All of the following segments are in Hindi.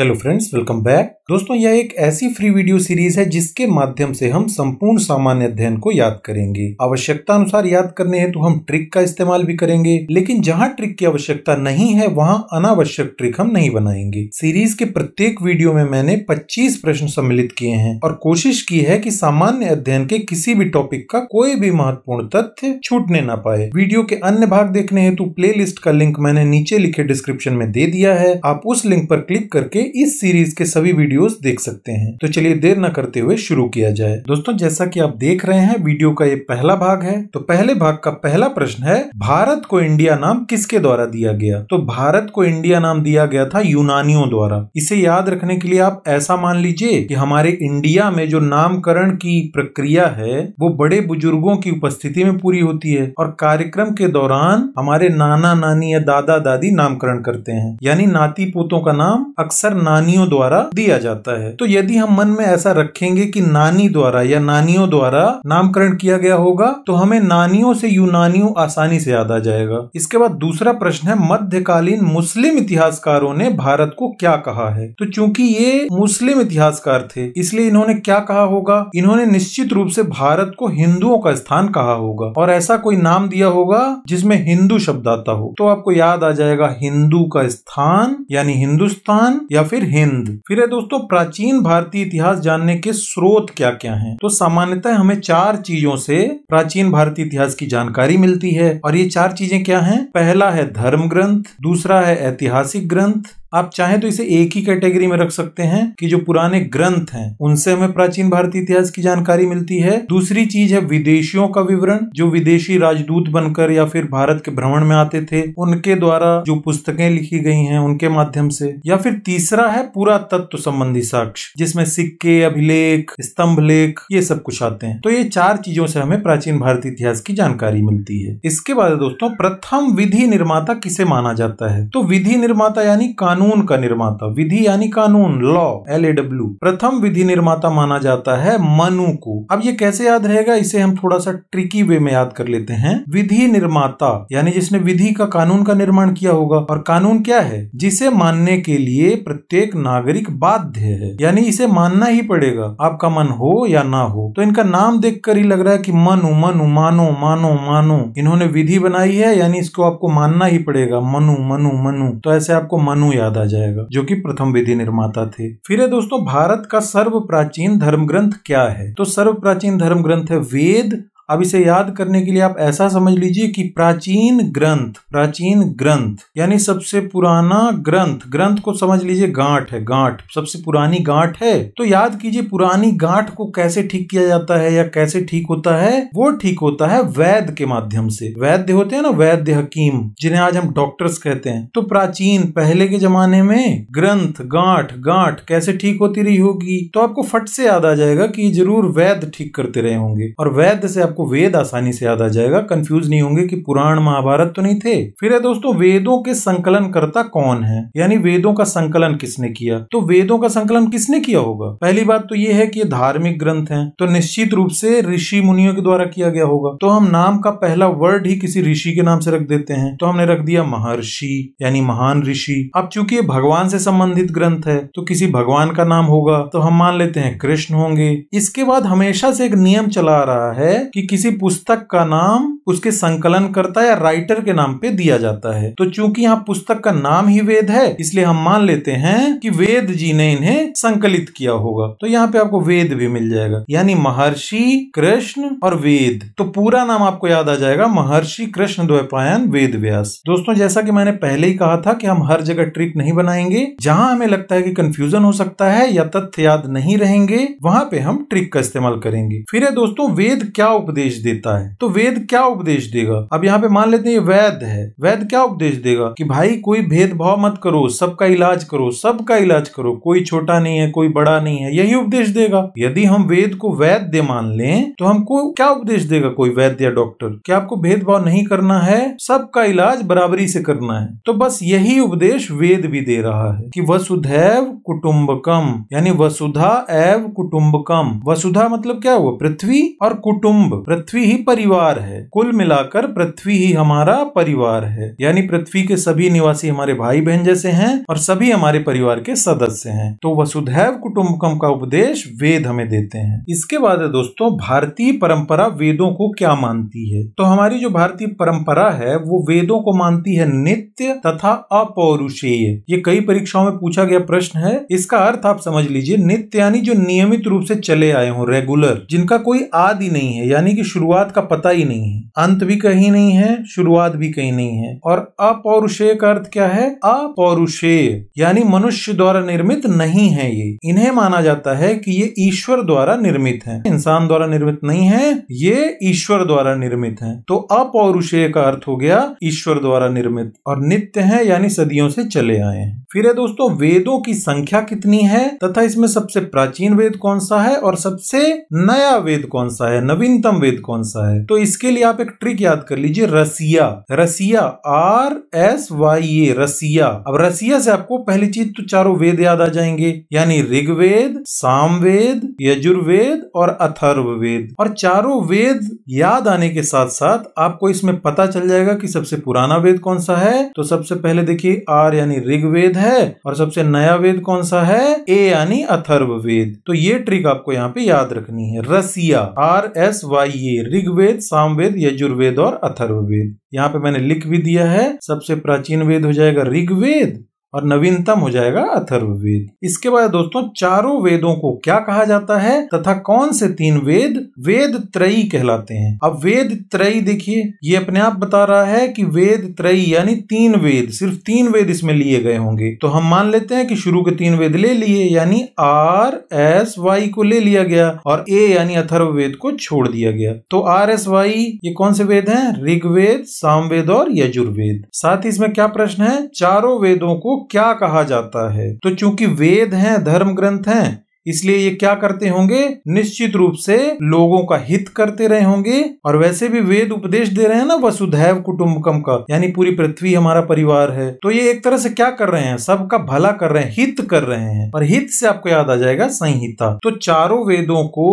हेलो फ्रेंड्स वेलकम बैक दोस्तों यह एक ऐसी फ्री वीडियो सीरीज है जिसके माध्यम से हम संपूर्ण सामान्य अध्ययन को याद करेंगे आवश्यकता अनुसार याद करने हैं तो हम ट्रिक का इस्तेमाल भी करेंगे लेकिन जहां ट्रिक की आवश्यकता नहीं है वहां अनावश्यक ट्रिक हम नहीं बनाएंगे सीरीज के प्रत्येक वीडियो में मैंने पच्चीस प्रश्न सम्मिलित किए हैं और कोशिश की है की सामान्य अध्ययन के किसी भी टॉपिक का कोई भी महत्वपूर्ण तथ्य छूटने न पाए वीडियो के अन्य भाग देखने हेतु तो प्ले का लिंक मैंने नीचे लिखे डिस्क्रिप्शन में दे दिया है आप उस लिंक पर क्लिक करके इस सीरीज के सभी वीडियोस देख सकते हैं तो चलिए देर न करते हुए शुरू किया जाए दोस्तों जैसा कि आप देख रहे हैं वीडियो का ये पहला भाग है तो पहले भाग का पहला प्रश्न है भारत को इंडिया नाम किसके द्वारा दिया गया तो भारत को इंडिया नाम दिया गया था यूनानियों द्वारा इसे याद रखने के लिए आप ऐसा मान लीजिए कि हमारे इंडिया में जो नामकरण की प्रक्रिया है वो बड़े बुजुर्गों की उपस्थिति में पूरी होती है और कार्यक्रम के दौरान हमारे नाना नानी या दादा दादी नामकरण करते हैं यानी नाती पोतों का नाम अक्सर अक्सर नानियों द्वारा दिया जाता है तो यदि हम मन में ऐसा रखेंगे कि नानी द्वारा या नानियों द्वारा नामकरण किया गया होगा तो हमें नानियों से यूनानियों आसानी से याद आ जाएगा इसके बाद दूसरा प्रश्न है मध्यकालीन मुस्लिम इतिहासकारों ने भारत को क्या कहा है तो चूंकि ये मुस्लिम इतिहासकार थे इसलिए इन्होंने क्या कहा होगा इन्होंने निश्चित रूप से भारत को हिंदुओं का स्थान कहा होगा और ऐसा कोई नाम दिया होगा जिसमें हिंदू शब्द आता हो तो आपको याद आ जाएगा हिंदू का स्थान यानी हिंदुस्तान या या फिर हिंद फिर है दोस्तों प्राचीन भारतीय इतिहास जानने के स्रोत क्या क्या हैं तो सामान्यतः हमें चार चीजों से प्राचीन भारतीय इतिहास की जानकारी मिलती है और ये चार चीजें क्या हैं पहला है धर्म ग्रंथ दूसरा है ऐतिहासिक ग्रंथ आप चाहे तो इसे एक ही कैटेगरी में रख सकते हैं कि जो पुराने ग्रंथ हैं उनसे हमें प्राचीन भारतीय इतिहास की जानकारी मिलती है दूसरी चीज है विदेशियों का विवरण जो विदेशी राजदूत बनकर या फिर भारत के भ्रमण में आते थे उनके द्वारा जो पुस्तकें लिखी गई हैं उनके माध्यम से या फिर तीसरा है पूरा तत्व संबंधी साक्ष्य जिसमें सिक्के अभिलेख स्तंभ लेख ये सब कुछ आते हैं तो ये चार चीजों से हमें प्राचीन भारतीय इतिहास की जानकारी मिलती है इसके बाद दोस्तों प्रथम विधि निर्माता किसे माना जाता है तो विधि निर्माता यानी कानून कानून का निर्माता विधि यानी कानून लॉ एल ए डब्ल्यू प्रथम विधि निर्माता माना जाता है मनु को अब ये कैसे याद रहेगा इसे हम थोड़ा सा ट्रिकी वे में याद कर लेते हैं विधि निर्माता यानी जिसने विधि का कानून का निर्माण किया होगा और कानून क्या है जिसे मानने के लिए प्रत्येक नागरिक बाध्य है यानी इसे मानना ही पड़ेगा आपका मन हो या ना हो तो इनका नाम देख ही लग रहा है की मनु मनु मानो मानो मानो इन्होंने विधि बनाई है यानी इसको आपको मानना ही पड़ेगा मनु मनु मनु तो ऐसे आपको मनु याद याद आ जाएगा जो कि प्रथम विधि निर्माता थे फिर है दोस्तों भारत का सर्व प्राचीन धर्म ग्रंथ क्या है तो सर्व प्राचीन धर्म ग्रंथ है वेद अब इसे याद करने के लिए आप ऐसा समझ लीजिए कि प्राचीन ग्रंथ प्राचीन ग्रंथ यानी सबसे पुराना ग्रंथ ग्रंथ को समझ लीजिए गांठ है गांठ सबसे पुरानी गांठ है तो याद कीजिए पुरानी गांठ को कैसे ठीक किया जाता है या कैसे ठीक होता है वो ठीक होता है वैद्य के माध्यम से वैद्य होते हैं ना वैद्य हकीम जिन्हें आज हम डॉक्टर्स कहते हैं तो प्राचीन पहले के जमाने में ग्रंथ गांठ गांठ कैसे ठीक होती रही होगी तो आपको फट से याद आ जाएगा कि जरूर वैद्य ठीक करते रहे होंगे और वैद्य से आपको वेद आसानी से याद आ जाएगा कंफ्यूज नहीं होंगे कि पुराण महाभारत तो नहीं थे फिर है दोस्तों वेदों के संकलन करता कौन है यानी वेदों का संकलन किसने किया तो वेदों का संकलन किसने किया होगा पहली बात तो ये है कि ये धार्मिक ग्रंथ है तो निश्चित रूप से ऋषि मुनियों के द्वारा किया गया होगा तो हम नाम का पहला वर्ड ही किसी ऋषि के नाम से रख देते हैं तो हमने रख दिया महर्षि यानी महान ऋषि अब चूंकि ये भगवान से संबंधित ग्रंथ है तो किसी भगवान का नाम होगा तो हम मान लेते हैं कृष्ण होंगे इसके बाद हमेशा से एक नियम चला आ रहा है कि किसी पुस्तक का नाम उसके संकलन करता या राइटर के नाम पे दिया जाता है तो चूंकि यहाँ पुस्तक का नाम ही वेद है इसलिए हम मान लेते हैं कि वेद जी ने इन्हें संकलित किया होगा तो यहाँ पे आपको वेद भी मिल जाएगा यानी महर्षि कृष्ण और वेद तो पूरा नाम आपको याद आ जाएगा महर्षि कृष्ण द्वैपायन वेद व्यास दोस्तों जैसा कि मैंने पहले ही कहा था कि हम हर जगह ट्रिक नहीं बनाएंगे जहां हमें लगता है कि कंफ्यूजन हो सकता है या तथ्य याद नहीं रहेंगे वहां पे हम ट्रिक का इस्तेमाल करेंगे फिर है दोस्तों वेद क्या उपदेश उपदेश देता है तो वेद क्या उपदेश देगा अब यहाँ पे मान लेते हैं वैद है वैद क्या उपदेश देगा कि भाई कोई भेदभाव मत करो सबका इलाज करो सबका इलाज करो कोई छोटा नहीं है कोई बड़ा नहीं है यही उपदेश देगा यदि हम वेद को वैद्य मान ले तो हमको क्या उपदेश देगा कोई वैद्य या डॉक्टर कि आपको भेदभाव नहीं करना है सबका इलाज बराबरी से करना है तो बस यही उपदेश वेद भी दे रहा है कि वसुधैव कुटुम्बकम यानी वसुधा एव कुटुम्बकम वसुधा मतलब क्या हुआ पृथ्वी और कुटुम्ब पृथ्वी ही परिवार है कुल मिलाकर पृथ्वी ही हमारा परिवार है यानी पृथ्वी के सभी निवासी हमारे भाई बहन जैसे हैं और सभी हमारे परिवार के सदस्य हैं तो वसुधैव कुटुम्बकम का उपदेश वेद हमें देते हैं इसके बाद है दोस्तों भारतीय परंपरा वेदों को क्या मानती है तो हमारी जो भारतीय परंपरा है वो वेदों को मानती है नित्य तथा अपौरुषेय ये कई परीक्षाओं में पूछा गया प्रश्न है इसका अर्थ आप समझ लीजिए नित्य यानी जो नियमित रूप से चले आए हों रेगुलर जिनका कोई आदि नहीं है यानी यानी कि शुरुआत का पता ही नहीं है अंत भी कहीं नहीं है शुरुआत भी कहीं नहीं है और अपौरुषेय का अर्थ क्या है अपौरुषेय यानी मनुष्य द्वारा निर्मित नहीं है ये इन्हें माना जाता है कि ये ईश्वर द्वारा निर्मित है इंसान द्वारा निर्मित नहीं है ये ईश्वर द्वारा निर्मित है तो अपौरुषेय का अर्थ हो गया ईश्वर द्वारा निर्मित और नित्य है यानी सदियों से चले आए हैं फिर है दोस्तों वेदों की संख्या कितनी है तथा इसमें सबसे प्राचीन वेद कौन सा है और सबसे नया वेद कौन सा है नवीनतम वेद कौन सा है तो इसके लिए आप एक ट्रिक याद कर लीजिए Russia Russia R S Y A Russia अब रसिया से आपको पहली चीज तो चारों वेद याद आ जाएंगे यानी ऋग्वेद सामवेद यजुर्वेद और अथर्ववेद और चारों वेद याद आने के साथ साथ आपको इसमें पता चल जाएगा कि सबसे पुराना वेद कौन सा है तो सबसे पहले देखिए आर यानी ऋग्वेद है और सबसे नया वेद कौन सा है ए यानी अथर्ववेद तो ये ट्रिक आपको यहाँ पे याद रखनी है रसिया आर एस वाई बताइए ऋग्वेद सामवेद यजुर्वेद और अथर्ववेद यहाँ पे मैंने लिख भी दिया है सबसे प्राचीन वेद हो जाएगा ऋग्वेद और नवीनतम हो जाएगा अथर्ववेद इसके बाद दोस्तों चारों वेदों को क्या कहा जाता है तथा कौन से तीन वेद वेद त्रयी कहलाते हैं अब वेद त्रयी देखिए ये अपने आप बता रहा है कि वेद त्रयी यानी तीन वेद सिर्फ तीन वेद इसमें लिए गए होंगे तो हम मान लेते हैं कि शुरू के तीन वेद ले लिए यानी आर एस वाई को ले लिया गया और ए यानी अथर्ववेद को छोड़ दिया गया तो आर एस वाई ये कौन से वेद है ऋग्वेद सामवेद और यजुर्वेद साथ ही इसमें क्या प्रश्न है चारों वेदों को क्या कहा जाता है तो चूंकि वेद हैं धर्म ग्रंथ हैं इसलिए ये क्या करते होंगे निश्चित रूप से लोगों का हित करते रहे होंगे और वैसे भी वेद उपदेश दे रहे हैं ना वसुधैव कुटुम्बकम का यानी पूरी पृथ्वी हमारा परिवार है तो ये एक तरह से क्या कर रहे हैं सबका भला कर रहे हैं हित कर रहे हैं और हित से आपको याद आ जाएगा संहिता तो चारों वेदों को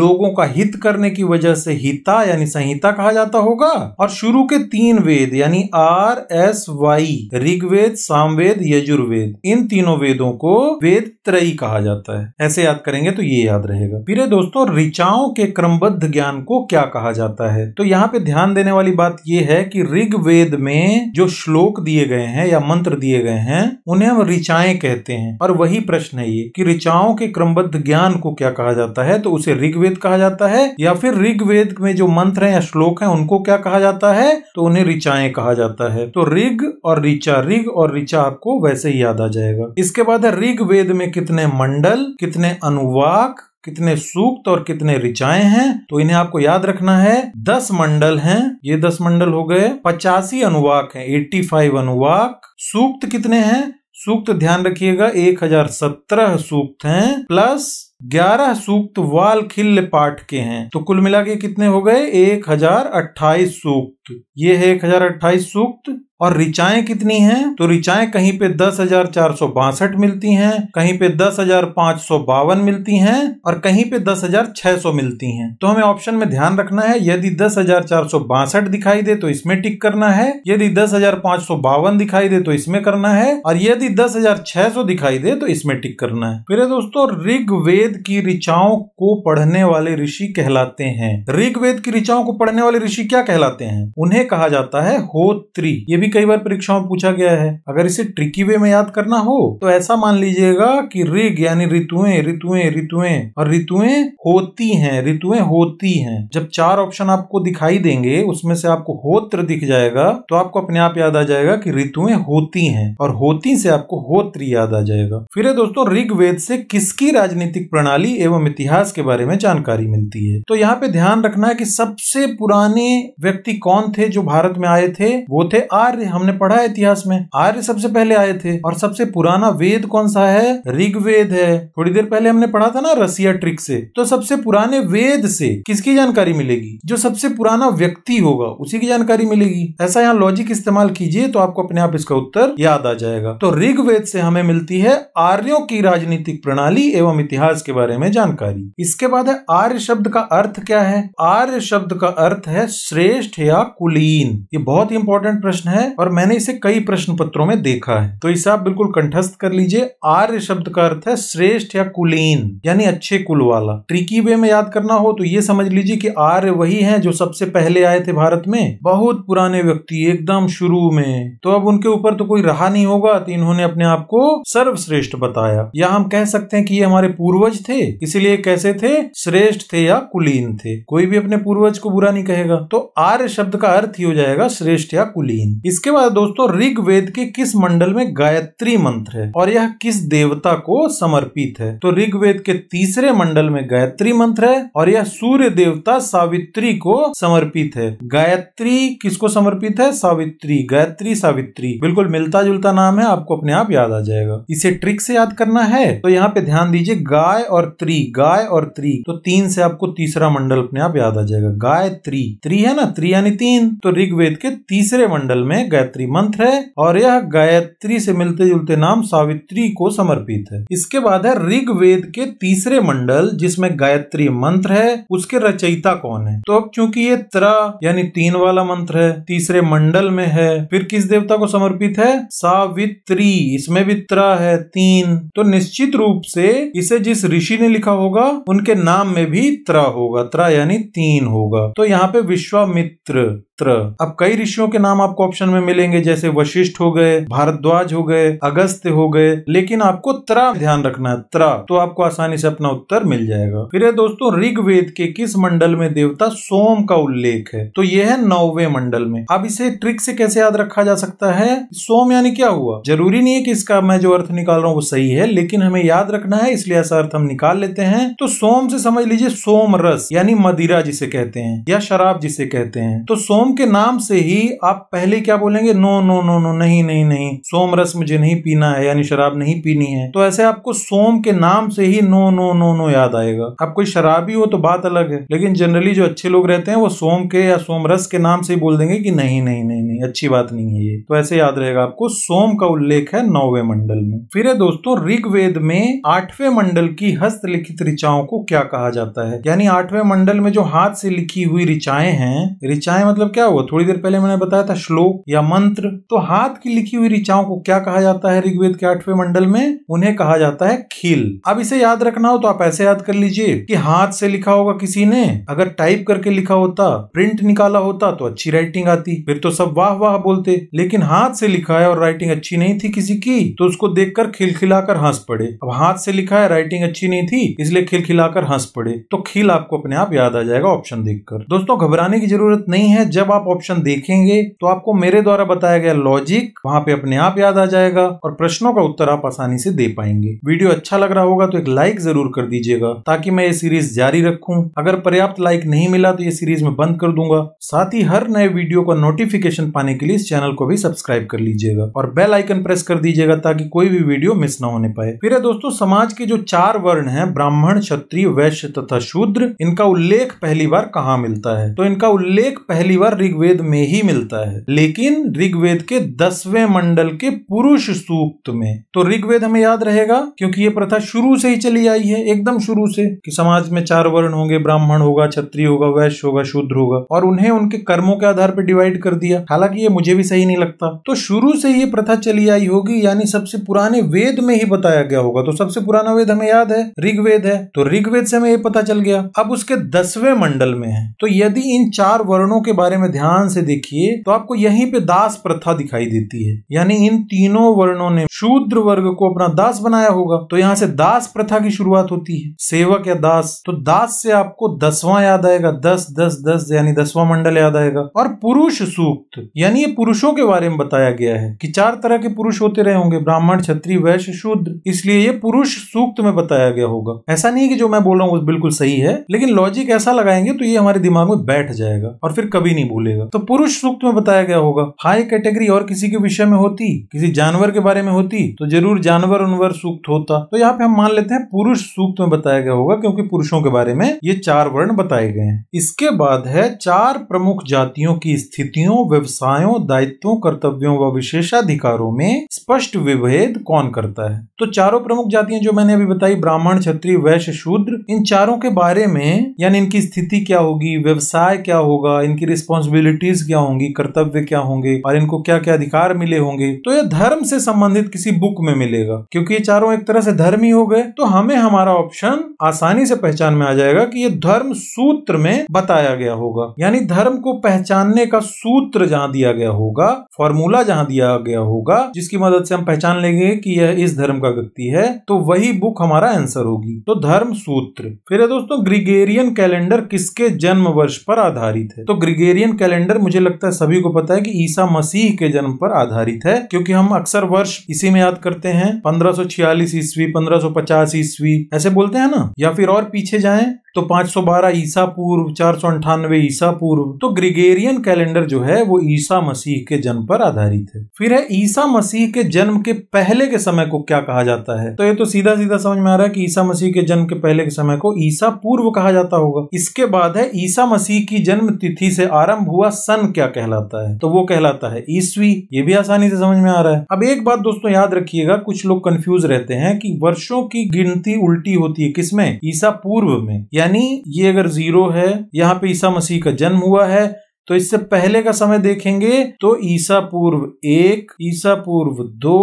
लोगों का हित करने की वजह से हिता यानी संहिता कहा जाता होगा और शुरू के तीन वेद यानी R S Y Rigveda Samaveda Yajurveda इन तीनों वेदों को वेद त्रयी कहा जाता है ऐसे से याद करेंगे तो ये याद रहेगा फिर दोस्तों ऋचाओं के क्रमबद्ध ज्ञान को क्या कहा जाता है तो यहाँ पे ध्यान देने वाली बात यह है कि ऋग वेद में जो श्लोक दिए गए हैं या मंत्र दिए गए हैं उन्हें हम ऋचाएं कहते हैं और वही प्रश्न है ये कि ऋचाओं के क्रमबद्ध ज्ञान को क्या कहा जाता है तो उसे ऋग्वेद कहा जाता है या फिर ऋग्वेद में जो मंत्र है या श्लोक है उनको क्या कहा जाता है तो उन्हें ऋचाएं कहा जाता है तो ऋग और ऋचा ऋग और ऋचा आपको वैसे ही याद आ जाएगा इसके बाद है ऋग्वेद में कितने मंडल कितने अनुवाक कितने सूक्त और कितने ऋचाएं हैं तो इन्हें आपको याद रखना है दस मंडल हैं ये दस मंडल हो गए पचासी अनुवाक हैं एट्टी फाइव अनुवाक सूक्त कितने हैं सूक्त ध्यान रखिएगा एक हजार सत्रह सूक्त हैं प्लस ग्यारह सूक्त वाल खिल्ल पाठ के हैं तो कुल मिला के कितने हो गए एक हजार अट्ठाईस सूक्त ये है एक हजार अट्ठाईस सूक्त और ऋचाएं कितनी हैं तो ऋचाएं कहीं पे दस हजार चार सौ बासठ मिलती हैं कहीं पे दस हजार पांच सौ बावन मिलती हैं और कहीं पे दस हजार छह सौ मिलती हैं तो हमें ऑप्शन में ध्यान रखना है यदि दस हजार चार सौ बासठ दिखाई दे तो इसमें टिक करना है यदि दस हजार पांच सौ बावन दिखाई दे तो इसमें करना है और यदि दस हजार छह सौ दिखाई दे तो इसमें टिक करना है मेरे दोस्तों ऋग वेद ऋग्वेद की ऋचाओं को पढ़ने वाले ऋषि कहलाते हैं ऋग्वेद की ऋचाओं को पढ़ने वाले ऋषि क्या कहलाते हैं उन्हें कहा जाता है होत्री ये भी कई बार परीक्षाओं में पूछा गया है अगर इसे ट्रिकी वे में याद करना हो तो ऐसा मान लीजिएगा कि ऋग यानी ऋतुएं ऋतुएं ऋतुएं और ऋतुएं होती हैं ऋतुएं होती हैं जब चार ऑप्शन आपको दिखाई देंगे उसमें से आपको होत्र दिख जाएगा तो आपको अपने आप याद आ जाएगा कि ऋतुएं होती हैं और होती से आपको होत्र याद आ जाएगा फिर दोस्तों ऋग्वेद से किसकी राजनीतिक प्रणाली प्रणाली एवं इतिहास के बारे में जानकारी मिलती है तो यहाँ पे ध्यान रखना कि सबसे पुराने व्यक्ति कौन थे जो भारत में आए थे वो थे आर्य हमने पढ़ा है इतिहास में आर्य सबसे पहले आए थे और सबसे पुराना वेद कौन सा है ऋग्वेद है थोड़ी देर पहले हमने पढ़ा था ना रसिया ट्रिक से तो सबसे पुराने वेद से किसकी जानकारी मिलेगी जो सबसे पुराना व्यक्ति होगा उसी की जानकारी मिलेगी ऐसा यहाँ लॉजिक इस्तेमाल कीजिए तो आपको अपने आप इसका उत्तर याद आ जाएगा तो ऋग्वेद से हमें मिलती है आर्यों की राजनीतिक प्रणाली एवं इतिहास के इसके बारे में जानकारी इसके बाद है आर्य शब्द का अर्थ क्या है आर्य शब्द का अर्थ है श्रेष्ठ या कुलीन ये बहुत ही इंपॉर्टेंट प्रश्न है और मैंने इसे कई प्रश्न पत्रों में देखा है तो इसे आप बिल्कुल कंठस्थ कर लीजिए आर्य शब्द का अर्थ है श्रेष्ठ या कुलीन यानी अच्छे कुल वाला ट्रिकी वे में याद करना हो तो ये समझ लीजिए कि आर्य वही है जो सबसे पहले आए थे भारत में बहुत पुराने व्यक्ति एकदम शुरू में तो अब उनके ऊपर तो कोई रहा नहीं होगा तो इन्होंने अपने आप को सर्वश्रेष्ठ बताया या हम कह सकते हैं कि ये हमारे पूर्वज थे इसीलिए कैसे थे श्रेष्ठ थे या कुलीन थे कोई भी अपने पूर्वज को बुरा नहीं कहेगा तो आर्य शब्द का अर्थ ही हो जाएगा श्रेष्ठ या कुलीन इसके बाद दोस्तों ऋग वेद के किस मंडल में गायत्री मंत्र है और यह किस देवता को समर्पित है तो ऋग वेद के तीसरे मंडल में गायत्री मंत्र है और यह सूर्य देवता सावित्री को समर्पित है गायत्री किसको समर्पित है सावित्री गायत्री सावित्री बिल्कुल मिलता जुलता नाम है आपको अपने आप याद आ जाएगा इसे ट्रिक से याद करना है तो यहाँ पे ध्यान दीजिए गाय गाय और त्री गाय और त्री तो तीन से आपको तीसरा मंडल अपने आप याद आ जाएगा गाय त्री त्री है ना त्री यानी तीन तो ऋग्वेद के तीसरे मंडल में गायत्री मंत्र है और यह गायत्री से मिलते जुलते नाम सावित्री को समर्पित है इसके बाद है ऋग्वेद के तीसरे मंडल जिसमें गायत्री मंत्र है उसके रचयिता कौन है तो अब चूंकि ये त्रा यानी तीन वाला मंत्र है तीसरे मंडल में है फिर किस देवता को समर्पित है सावित्री इसमें भी त्रा है तीन तो निश्चित रूप से इसे जिस ऋषि ने लिखा होगा उनके नाम में भी त्र होगा त्र यानी तीन होगा तो यहाँ पे विश्वामित्र शास्त्र अब कई ऋषियों के नाम आपको ऑप्शन में मिलेंगे जैसे वशिष्ठ हो गए भारद्वाज हो गए अगस्त हो गए लेकिन आपको त्रा ध्यान रखना है त्रा तो आपको आसानी से अपना उत्तर मिल जाएगा फिर है दोस्तों ऋग्वेद के किस मंडल में देवता सोम का उल्लेख है तो यह है नौवे मंडल में अब इसे ट्रिक से कैसे याद रखा जा सकता है सोम यानी क्या हुआ जरूरी नहीं है कि इसका मैं जो अर्थ निकाल रहा हूँ वो सही है लेकिन हमें याद रखना है इसलिए ऐसा अर्थ हम निकाल लेते हैं तो सोम से समझ लीजिए सोम रस यानी मदिरा जिसे कहते हैं या शराब जिसे कहते हैं तो सोम के नाम से ही आप पहले क्या बोलेंगे नो नो नो नो नहीं नहीं नहीं सोम रस मुझे नहीं पीना है यानी शराब नहीं पीनी है तो ऐसे आपको सोम के नाम से ही नो नो नो नो याद आएगा आप कोई शराबी हो तो बात अलग है लेकिन जनरली जो अच्छे लोग रहते हैं वो सोम के या सोम रस के नाम से ही बोल देंगे कि नहीं नहीं नहीं नहीं अच्छी बात नहीं है ये तो ऐसे याद रहेगा आपको सोम का उल्लेख है नौवे मंडल में फिर है दोस्तों ऋग्वेद में आठवें मंडल की हस्तलिखित ऋचाओं को क्या कहा जाता है यानी आठवें मंडल में जो हाथ से लिखी हुई ऋचाएं हैं ऋचाएं मतलब क्या हुआ थोड़ी देर पहले मैंने बताया था श्लोक या मंत्र तो हाथ की लिखी हुई ऋचाओं को क्या कहा जाता है ऋग्वेद के आठवें मंडल में उन्हें कहा जाता है खिल अब इसे याद रखना हो तो आप ऐसे याद कर लीजिए कि हाथ से लिखा होगा किसी ने अगर टाइप करके लिखा होता प्रिंट निकाला होता तो अच्छी राइटिंग आती फिर तो सब वाह वाह बोलते लेकिन हाथ से लिखा है और राइटिंग अच्छी नहीं थी किसी की तो उसको देख कर खिलखिलाकर हंस पड़े अब हाथ से लिखा है राइटिंग अच्छी नहीं थी इसलिए खिलखिलाकर हंस पड़े तो खिल आपको अपने आप याद आ जाएगा ऑप्शन देखकर दोस्तों घबराने की जरूरत नहीं है जब जब आप ऑप्शन देखेंगे तो आपको मेरे द्वारा बताया गया लॉजिक वहां पे अपने आप याद आ जाएगा और प्रश्नों का उत्तर आप आसानी से दे पाएंगे वीडियो अच्छा लग रहा होगा तो एक लाइक जरूर कर दीजिएगा ताकि मैं ये सीरीज जारी रखू अगर पर्याप्त लाइक नहीं मिला तो ये सीरीज में बंद कर दूंगा साथ ही हर नए वीडियो का नोटिफिकेशन पाने के लिए इस चैनल को भी सब्सक्राइब कर लीजिएगा और बेल आइकन प्रेस कर दीजिएगा ताकि कोई भी वीडियो मिस ना होने पाए फिर दोस्तों समाज के जो चार वर्ण है ब्राह्मण क्षत्रिय वैश्य तथा शूद्र इनका उल्लेख पहली बार कहा मिलता है तो इनका उल्लेख पहली बार अधिकार ऋग्वेद में ही मिलता है लेकिन ऋग्वेद के दसवें मंडल के पुरुष सूक्त में तो ऋग्वेद हमें याद रहेगा क्योंकि ये प्रथा शुरू से ही चली आई है एकदम शुरू से कि समाज में चार वर्ण होंगे ब्राह्मण होगा क्षत्रिय होगा वैश्य होगा शूद्र होगा और उन्हें उनके कर्मों के आधार पर डिवाइड कर दिया हालांकि ये मुझे भी सही नहीं लगता तो शुरू से ये प्रथा चली आई होगी यानी सबसे पुराने वेद में ही बताया गया होगा तो सबसे पुराना वेद हमें याद है ऋग्वेद है तो ऋग्वेद से हमें ये पता चल गया अब उसके दसवें मंडल में है तो यदि इन चार वर्णों के बारे में में ध्यान से देखिए तो आपको यहीं पे दास प्रथा दिखाई देती है यानी इन तीनों वर्णों ने शूद्र वर्ग को अपना दास बनाया होगा तो यहाँ से दास प्रथा की शुरुआत होती है सेवक या दास तो दास से आपको दसवां याद आएगा दस दस दस यानी दसवां मंडल याद आएगा और पुरुष सूक्त यानी ये पुरुषों के बारे में बताया गया है कि चार तरह के पुरुष होते रहे होंगे ब्राह्मण क्षत्रिय वैश्य शूद्र इसलिए ये पुरुष सूक्त में बताया गया होगा ऐसा नहीं कि जो मैं बोल रहा हूँ बिल्कुल सही है लेकिन लॉजिक ऐसा लगाएंगे तो ये हमारे दिमाग में बैठ जाएगा और फिर कभी नहीं भूलेगा तो पुरुष सूक्त में बताया गया होगा हाई कैटेगरी और किसी के विषय में होती किसी जानवर के बारे में होती तो जरूर जानवर उनवर सूक्त होता तो यहाँ पे हम मान लेते हैं पुरुष सूक्त में बताया गया होगा क्योंकि पुरुषों के बारे में ये चार वर्ण बताए गए हैं इसके बाद है चार प्रमुख जातियों की स्थितियों व्यवसायों दायित्वों कर्तव्यों व विशेषाधिकारों में स्पष्ट विभेद कौन करता है तो चारों प्रमुख जातियां जो मैंने अभी बताई ब्राह्मण क्षत्रिय वैश्य शूद्र इन चारों के बारे में यानी इनकी स्थिति क्या होगी व्यवसाय क्या होगा इनकी रिस्पॉन्स रिस्पॉन्सिबिलिटीज क्या होंगी कर्तव्य क्या होंगे और इनको क्या क्या अधिकार मिले होंगे तो यह धर्म से संबंधित किसी बुक में मिलेगा क्योंकि ये चारों एक तरह से धर्म ही हो गए तो हमें हमारा ऑप्शन आसानी से पहचान में आ जाएगा कि ये धर्म सूत्र में बताया गया होगा यानी धर्म को पहचानने का सूत्र जहां दिया गया होगा फॉर्मूला जहां दिया गया होगा जिसकी मदद से हम पहचान लेंगे कि यह इस धर्म का व्यक्ति है तो वही बुक हमारा आंसर होगी तो धर्म सूत्र फिर दोस्तों ग्रिगेरियन कैलेंडर किसके जन्म वर्ष पर आधारित है तो ग्रिगेरियन ग्रेगोरियन कैलेंडर मुझे लगता है सभी को पता है कि ईसा मसीह के जन्म पर आधारित है क्योंकि हम अक्सर वर्ष इसी में याद करते हैं 1546 ईस्वी 1550 ईस्वी ऐसे बोलते हैं ना या फिर और पीछे जाएं तो 512 ईसा पूर्व चार सौ अंठानवे ईसा पूर्व तो ग्रिगेरियन कैलेंडर जो है वो ईसा मसीह के जन्म पर आधारित है फिर है ईसा मसीह के जन्म के पहले के समय को क्या कहा जाता है तो ये तो सीधा सीधा समझ में आ रहा है कि ईसा मसीह के जन्म के पहले के समय को ईसा पूर्व कहा जाता होगा इसके बाद है ईसा मसीह की जन्म तिथि से आरंभ हुआ सन क्या कहलाता है तो वो कहलाता है ईस्वी ये भी आसानी से समझ में आ रहा है अब एक बात दोस्तों याद रखिएगा कुछ लोग कंफ्यूज रहते हैं कि वर्षों की गिनती उल्टी होती है किसमें ईसा पूर्व में या यानी ये अगर जीरो है यहाँ पे ईसा मसीह का जन्म हुआ है तो इससे पहले का समय देखेंगे तो ईसा पूर्व एक ईसा पूर्व दो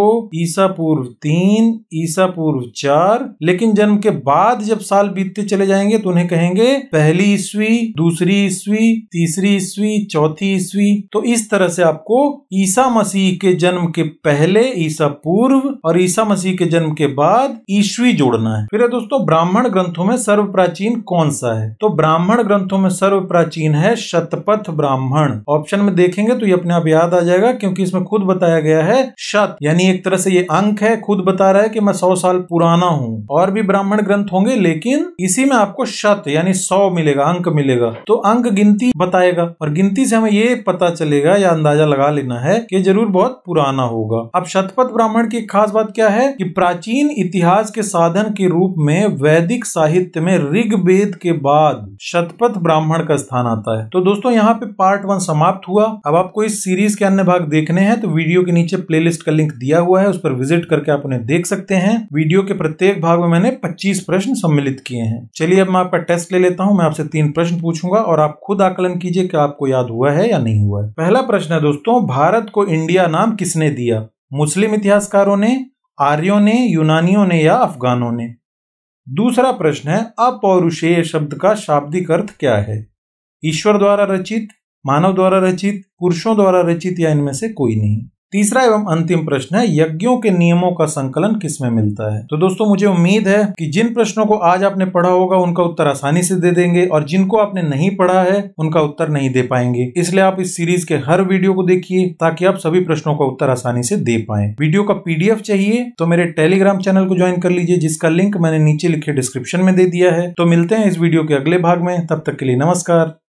ईसा पूर्व तीन ईसा पूर्व चार लेकिन जन्म के बाद जब साल बीतते चले जाएंगे तो उन्हें कहेंगे पहली ईस्वी दूसरी ईस्वी तीसरी ईस्वी चौथी ईस्वी तो इस तरह से आपको ईसा मसीह के जन्म के पहले ईसा पूर्व और ईसा मसीह के जन्म के बाद ईस्वी जोड़ना है फिर दोस्तों ब्राह्मण ग्रंथों में सर्व प्राचीन कौन सा है तो ब्राह्मण ग्रंथों में सर्व प्राचीन है शतपथ ब्राह्मण ब्राह्मण ऑप्शन में देखेंगे तो ये अपने आप याद आ जाएगा क्योंकि इसमें खुद बताया गया है शत यानी एक तरह से ये अंक है खुद बता रहा है कि मैं सौ साल पुराना हूँ और भी ब्राह्मण ग्रंथ होंगे लेकिन इसी में आपको शत यानी सौ मिलेगा अंक मिलेगा तो अंक गिनती बताएगा और गिनती से हमें ये पता चलेगा या अंदाजा लगा लेना है कि जरूर बहुत पुराना होगा अब शतपथ ब्राह्मण की खास बात क्या है कि प्राचीन इतिहास के साधन के रूप में वैदिक साहित्य में ऋग्वेद के बाद शतपथ ब्राह्मण का स्थान आता है तो दोस्तों यहाँ पे पार्ट वन समाप्त हुआ अब आपको इस सीरीज के अन्य भाग देखने हैं तो वीडियो के नीचे प्लेलिस्ट का लिंक दिया हुआ है उस पर विजिट करके आप उन्हें देख सकते हैं वीडियो के प्रत्येक भाग में मैंने 25 प्रश्न सम्मिलित किए हैं चलिए अब मैं आपका टेस्ट ले लेता हूँ मैं आपसे तीन प्रश्न पूछूंगा और आप खुद आकलन कीजिए कि आपको याद हुआ है या नहीं हुआ है पहला प्रश्न है दोस्तों भारत को इंडिया नाम किसने दिया मुस्लिम इतिहासकारों ने आर्यों ने यूनानियों ने या अफगानों ने दूसरा प्रश्न है अपौरुषेय शब्द का शाब्दिक अर्थ क्या है ईश्वर द्वारा रचित मानव द्वारा रचित पुरुषों द्वारा रचित या इनमें से कोई नहीं तीसरा एवं अंतिम प्रश्न है यज्ञों के नियमों का संकलन किसमें मिलता है तो दोस्तों मुझे उम्मीद है कि जिन प्रश्नों को आज आपने पढ़ा होगा उनका उत्तर आसानी से दे देंगे और जिनको आपने नहीं पढ़ा है उनका उत्तर नहीं दे पाएंगे इसलिए आप इस सीरीज के हर वीडियो को देखिए ताकि आप सभी प्रश्नों का उत्तर आसानी से दे पाए वीडियो का पीडीएफ चाहिए तो मेरे टेलीग्राम चैनल को ज्वाइन कर लीजिए जिसका लिंक मैंने नीचे लिखे डिस्क्रिप्शन में दे दिया है तो मिलते हैं इस वीडियो के अगले भाग में तब तक के लिए नमस्कार